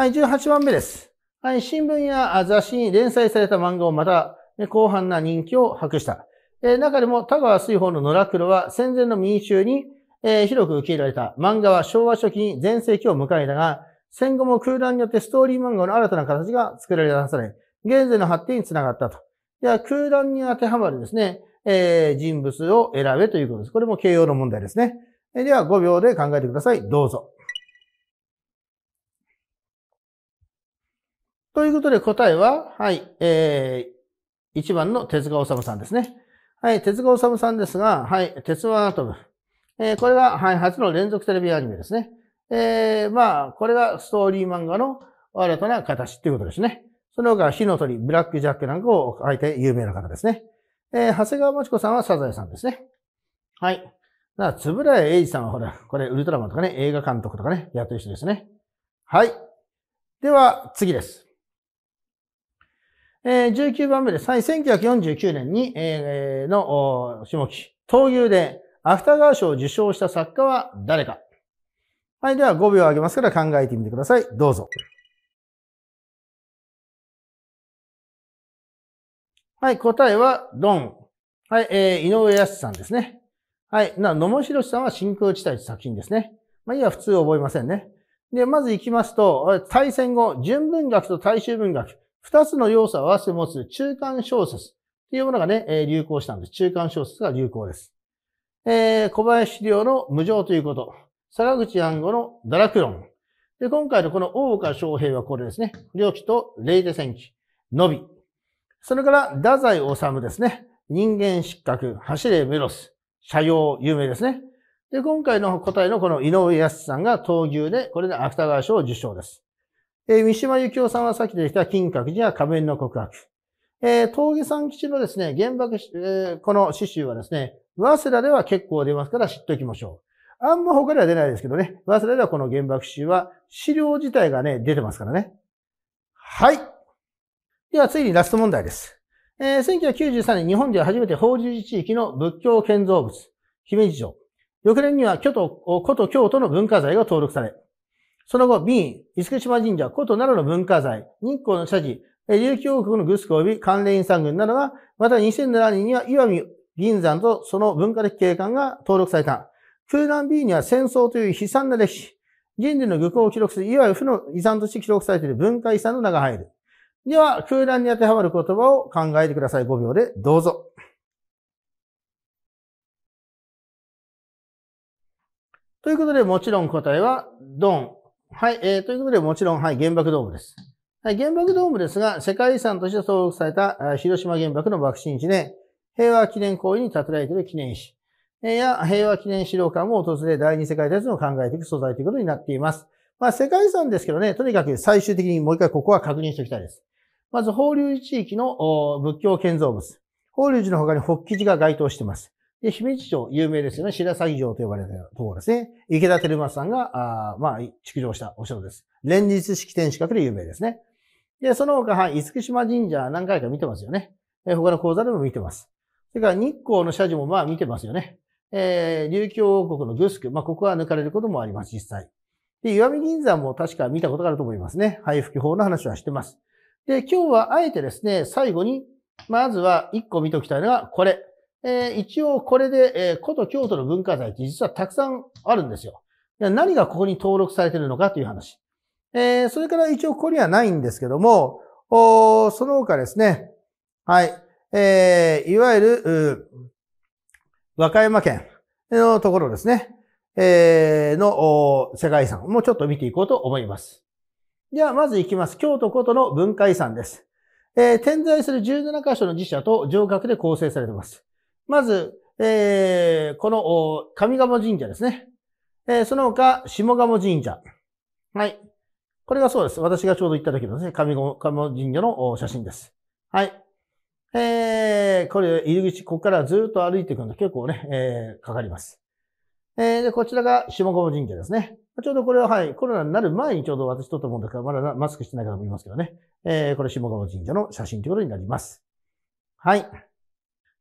はい、18番目です。はい、新聞や雑誌に連載された漫画をまた、ね、広範な人気を博した。えー、中でも田川水宝の野良黒は戦前の民衆に、えー、広く受け入れられた。漫画は昭和初期に全盛期を迎えたが、戦後も空欄によってストーリー漫画の新たな形が作られ出され、現在の発展につながったと。では、空欄に当てはまるですね、えー、人物を選べということです。これも形容の問題ですね。では、5秒で考えてください。どうぞ。ということで答えは、はい、えー、1番の鉄塚治さんですね。はい、鉄塚治さんですが、はい、鉄腕アトム。えー、これが、はい、初の連続テレビアニメですね。えー、まあ、これがストーリー漫画の新たな形っていうことですね。その他、火の鳥、ブラックジャックなんかを書いて有名な方ですね。えー、長谷川町子さんはサザエさんですね。はい。なかつぶらえいじさんはほら、これ、ウルトラマンとかね、映画監督とかね、やってる人ですね。はい。では、次です。えー、19番目です。はい、1949年に、えー、の、下記。闘牛で、アフターガー賞を受賞した作家は誰かはい、では5秒あげますから考えてみてください。どうぞ。はい、答えは、ドン。はい、えー、井上康さんですね。はい、な、野茂博さんは真空地帯作品ですね。まあ、いや、普通覚えませんね。で、まず行きますと、対戦後、純文学と大衆文学。二つの要素を合わせ持つ中間小説というものがね、えー、流行したんです。中間小説が流行です。えー、小林良の無常ということ。坂口安吾の堕落論。で、今回のこの大岡昌平はこれですね。良地と霊で戦記、のび。それから、太宰治ですね。人間失格、走れメロス、車用、有名ですね。で、今回の答えのこの井上康さんが闘牛で、これで芥川賞を受賞です。えー、三島由紀夫さんはさっき出てきた金閣寺や仮面の告白。えー、峠山基地のですね、原爆、えー、この詩集はですね、早稲田では結構出ますから知っておきましょう。あんま他では出ないですけどね、早稲田ではこの原爆詩は資料自体がね、出てますからね。はい。では、ついにラスト問題です。えー、1993年、日本では初めて法事寺地域の仏教建造物、姫路城。翌年には、古都、古都京都の文化財が登録され、その後 B、厳島神社、古都奈良の文化財、日光の社寺、琉球王国のグスク及び関連遺産群などが、また2007年には岩見銀山とその文化的景観が登録された。空欄 B には戦争という悲惨な歴史、人類の愚行を記録する、いわゆる負の遺産として記録されている文化遺産の名が入る。では、空欄に当てはまる言葉を考えてください。5秒でどうぞ。ということで、もちろん答えは、ドン、はい、えー、ということで、もちろん、はい、原爆ドームです。はい、原爆ドームですが、世界遺産として登録された広島原爆の爆心地で、平和記念公園に建てられている記念碑や平和記念資料館も訪れ、第二次世界大戦を考えていく素材ということになっています。まあ、世界遺産ですけどね、とにかく最終的にもう一回ここは確認しておきたいです。まず、法隆寺地域の仏教建造物。法隆寺の他に北基地が該当しています。で、姫路城、有名ですよね。白鷺城と呼ばれたところですね。池田照正さんが、あまあ、築城したお城です。連日式天守閣で有名ですね。で、その他、はい、厳島神社何回か見てますよね。え他の講座でも見てます。それから日光の社寺もまあ見てますよね。えー、琉球王国のグスク、まあここは抜かれることもあります、実際。で、岩見銀山も確か見たことがあると思いますね。配布記法の話はしてます。で、今日はあえてですね、最後に、まずは一個見ておきたいのがこれ。えー、一応これで、えー、古都京都の文化財って実はたくさんあるんですよ。何がここに登録されてるのかという話。えー、それから一応ここにはないんですけども、おその他ですね、はい、えー、いわゆる、和歌山県のところですね、えー、の世界遺産もちょっと見ていこうと思います。では、まず行きます。京都古都の文化遺産です。えー、点在する17カ所の寺社と城郭で構成されています。まず、えー、この、上賀茂神社ですね。えー、その他、下鴨神社。はい。これがそうです。私がちょうど行った時のですね、上茂神社の写真です。はい。えー、これ、入り口、ここからずっと歩いていくので結構ね、えー、かかります。えー、で、こちらが下鴨神社ですね。ちょうどこれは、はい、コロナになる前にちょうど私撮ったもんだから、まだマスクしてない方もいますけどね。えー、これ下鴨神社の写真ということになります。はい。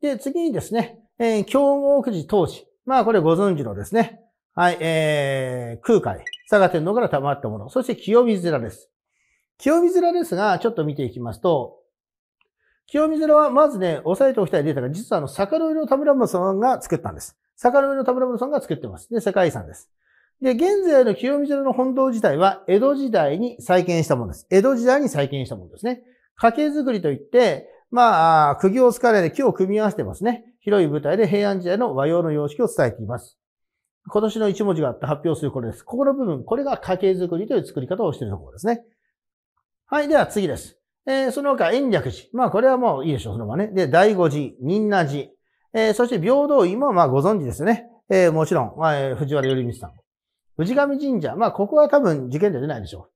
で、次にですね、えー、競合くじ当時。まあ、これご存知のですね。はい、えー、空海、佐賀天皇から溜まったもの。そして清水寺です。清水寺ですが、ちょっと見ていきますと、清水寺はまずね、押さえておきたいデータが、実はあの、坂の上の田村村さんが作ったんです。坂の上の田村村さんが作ってます。で、世界遺産です。で、現在の清水寺の本堂自体は、江戸時代に再建したものです。江戸時代に再建したものですね。家系作りといって、まあ、釘を使われで木を組み合わせてますね。広い舞台で平安時代の和洋の様式を伝えています。今年の一文字があって発表するこれです。ここの部分、これが家系作りという作り方をしているところですね。はい、では次です。えー、その他、延暦寺。まあ、これはもういいでしょう、そのままね。で、第五寺、仁和寺。えー、そして平等院もまあご存知ですよね。えー、もちろん、え藤原頼光さん。藤上神社。まあ、ここは多分事件で出ないでしょう。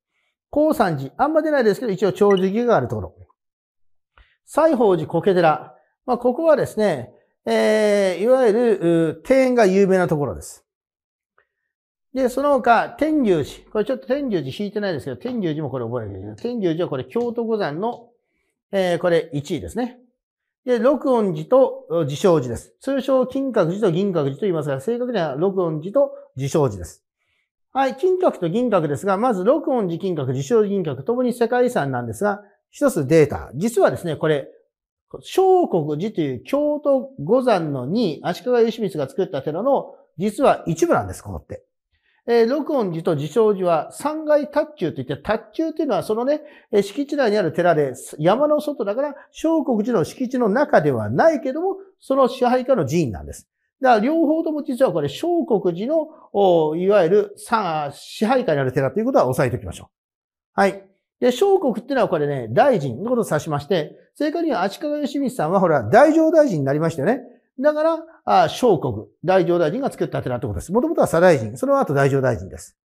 高山寺。あんま出ないですけど、一応長寿儀があるところ。西宝寺苔寺。まあ、ここはですね、えー、いわゆる、庭園が有名なところです。で、その他、天竜寺。これちょっと天竜寺引いてないですけど、天竜寺もこれ覚えなきけ天竜寺はこれ京都五山の、えー、これ1位ですね。で、六音寺と自称寺です。通称金閣寺と銀閣寺と言いますが、正確には六音寺と自称寺です。はい、金閣と銀閣ですが、まず六音寺金閣、自称寺銀閣、ともに世界遺産なんですが、一つデータ。実はですね、これ、小国寺という京都五山の二、足利義満が作った寺の実は一部なんです、ここって。えー、六音寺と自称寺は三階達中といって、達中というのはそのね、敷地内にある寺で山の外だから、小国寺の敷地の中ではないけども、その支配下の寺院なんです。だから両方とも実はこれ、小国寺の、いわゆる支配下にある寺ということは押さえておきましょう。はい。で、小国ってのはこれね、大臣のことを指しまして、正確には足利義満さんはほら、大乗大臣になりましたよね。だから、あ小国、大乗大臣が作ったてなってことです。もともとは左大臣、その後大乗大臣です。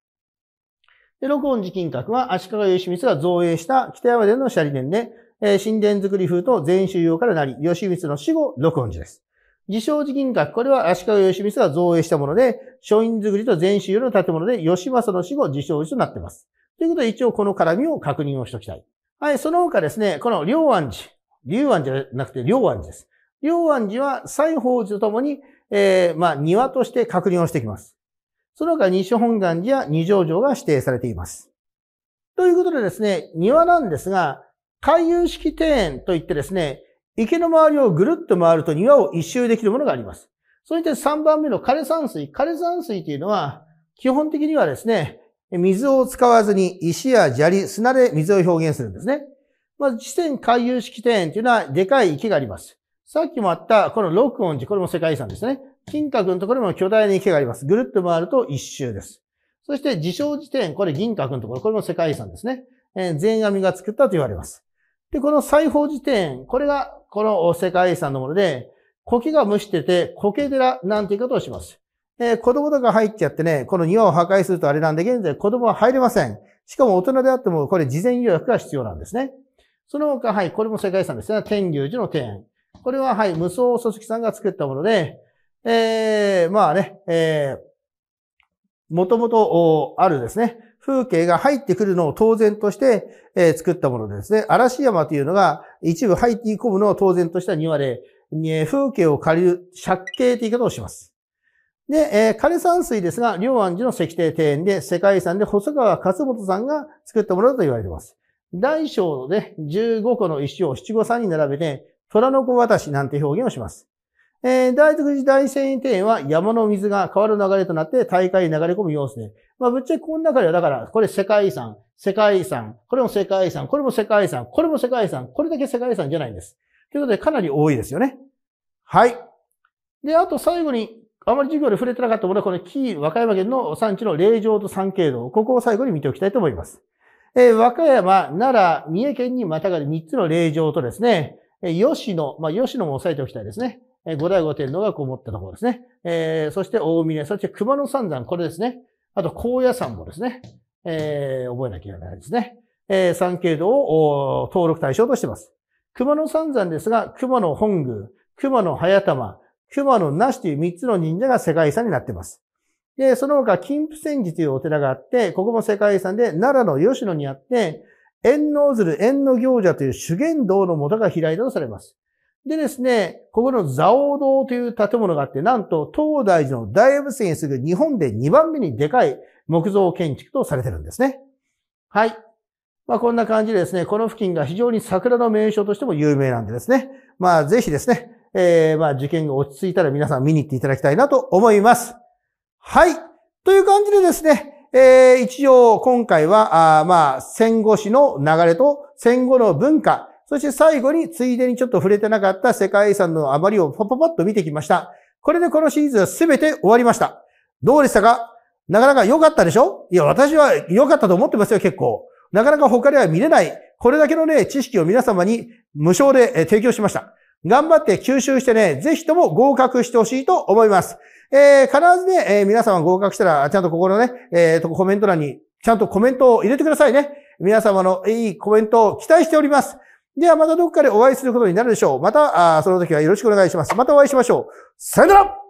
で、六音寺金閣は足利義満が造営した北山殿の斜里殿で、えー、神殿作り風と全収用からなり、義満の死後、六音寺です。自称寺金閣、これは足利義満が造営したもので、書院作りと全収用の建物で、義政の死後、自称寺となっています。ということで、一応この絡みを確認をしておきたい。はい、その他ですね、この両安寺、龍安寺じゃなくて両安寺です。両安寺は西宝寺とともに、えー、まあ、庭として確認をしてきます。その他西本願寺や二条城が指定されています。ということでですね、庭なんですが、回遊式庭園といってですね、池の周りをぐるっと回ると庭を一周できるものがあります。そして3番目の枯山水。枯山水というのは、基本的にはですね、水を使わずに石や砂利、砂で水を表現するんですね。まず、地点回遊式庭というのは、でかい池があります。さっきもあった、この六音寺、これも世界遺産ですね。金閣のところにも巨大な池があります。ぐるっと回ると一周です。そして、自称辞典、これ銀閣のところ、これも世界遺産ですね。全神が作ったと言われます。で、この西方辞典、これが、この世界遺産のもので、苔が蒸してて、苔寺なんていうことをします。えー、子供とか入っちゃってね、この庭を破壊するとあれなんで、現在子供は入れません。しかも大人であっても、これ事前予約が必要なんですね。その他、はい、これも世界遺産ですね。天竜寺の庭園。これは、はい、無双組織さんが作ったもので、えー、まあね、えー、もともとあるですね、風景が入ってくるのを当然として、えー、作ったものでですね、嵐山というのが一部入っていこむのを当然とした庭で、風景を借りる借景という言い方をします。で、えー、枯山水ですが、両安寺の石庭庭園で世界遺産で細川勝本さんが作ったものだと言われています。大小で15個の石を七五三に並べて、虎の子渡しなんて表現をします。えー、大徳寺大仙院庭園は山の水が川の流れとなって大会に流れ込む様子で、まあ、ぶっちゃけこの中ではだから、これ世界遺産、世界遺産、これも世界遺産、これも世界遺産、これも世界遺産、これだけ世界遺産じゃないんです。ということで、かなり多いですよね。はい。で、あと最後に、あまり授業で触れてなかったものは、この紀伊、和歌山県の産地の霊場と産経道、ここを最後に見ておきたいと思います。えー、和歌山、奈良、三重県にまたがる3つの霊場とですね、えー、吉野、まあ、吉野も押さえておきたいですね。えー、五大五天皇がこう持ったところですね。えー、そして大峰、そして熊野三山、これですね。あと、高野山もですね、えー、覚えなきゃいけないですね。えー、三景堂を登録対象としています。熊野三山ですが、熊野本宮、熊野早玉、シュマのなしという三つの忍者が世界遺産になっています。で、その他、金布仙寺というお寺があって、ここも世界遺産で、奈良の吉野にあって、縁ず鶴、縁の行者という修験道の元が開いたとされます。でですね、ここの蔵王堂という建物があって、なんと東大寺の大仏にすぐ日本で2番目にでかい木造建築とされてるんですね。はい。まあこんな感じでですね、この付近が非常に桜の名所としても有名なんでですね。まあぜひですね、えー、まあ、受験が落ち着いたら皆さん見に行っていただきたいなと思います。はい。という感じでですね、えー、一応、今回は、あまあ、戦後史の流れと戦後の文化、そして最後に、ついでにちょっと触れてなかった世界遺産の余りをパパパッと見てきました。これでこのシリーズは全て終わりました。どうでしたかなかなか良かったでしょいや、私は良かったと思ってますよ、結構。なかなか他では見れない、これだけのね、知識を皆様に無償で提供しました。頑張って吸収してね、ぜひとも合格してほしいと思います。えー、必ずね、えー、皆様合格したら、ちゃんとここのね、えー、とコメント欄に、ちゃんとコメントを入れてくださいね。皆様のいいコメントを期待しております。ではまたどこかでお会いすることになるでしょう。また、あその時はよろしくお願いします。またお会いしましょう。さよなら